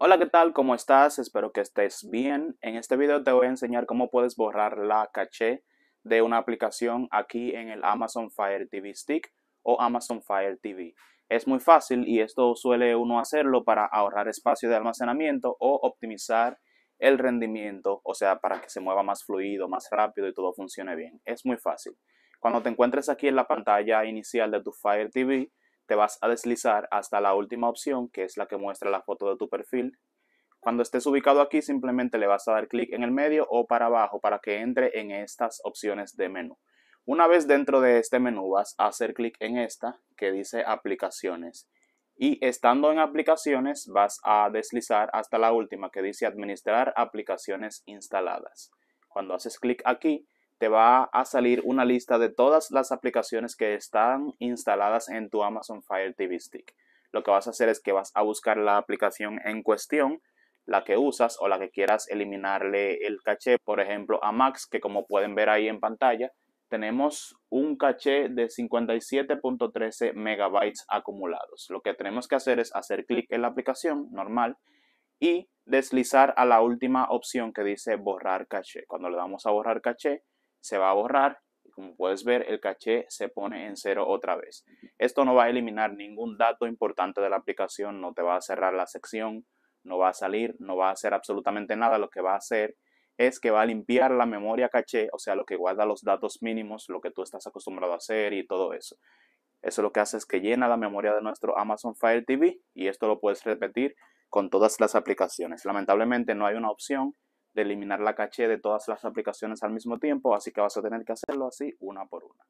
Hola, ¿qué tal? ¿Cómo estás? Espero que estés bien. En este video te voy a enseñar cómo puedes borrar la caché de una aplicación aquí en el Amazon Fire TV Stick o Amazon Fire TV. Es muy fácil y esto suele uno hacerlo para ahorrar espacio de almacenamiento o optimizar el rendimiento, o sea, para que se mueva más fluido, más rápido y todo funcione bien. Es muy fácil. Cuando te encuentres aquí en la pantalla inicial de tu Fire TV, te vas a deslizar hasta la última opción, que es la que muestra la foto de tu perfil. Cuando estés ubicado aquí, simplemente le vas a dar clic en el medio o para abajo para que entre en estas opciones de menú. Una vez dentro de este menú, vas a hacer clic en esta que dice aplicaciones. Y estando en aplicaciones, vas a deslizar hasta la última que dice administrar aplicaciones instaladas. Cuando haces clic aquí, te va a salir una lista de todas las aplicaciones que están instaladas en tu Amazon Fire TV Stick. Lo que vas a hacer es que vas a buscar la aplicación en cuestión, la que usas o la que quieras eliminarle el caché, por ejemplo a Max, que como pueden ver ahí en pantalla, tenemos un caché de 57.13 megabytes acumulados. Lo que tenemos que hacer es hacer clic en la aplicación normal y deslizar a la última opción que dice borrar caché. Cuando le damos a borrar caché, se va a borrar y como puedes ver el caché se pone en cero otra vez. Esto no va a eliminar ningún dato importante de la aplicación, no te va a cerrar la sección, no va a salir, no va a hacer absolutamente nada, lo que va a hacer es que va a limpiar la memoria caché, o sea, lo que guarda los datos mínimos, lo que tú estás acostumbrado a hacer y todo eso. Eso lo que hace es que llena la memoria de nuestro Amazon Fire TV y esto lo puedes repetir con todas las aplicaciones. Lamentablemente no hay una opción eliminar la caché de todas las aplicaciones al mismo tiempo, así que vas a tener que hacerlo así una por una.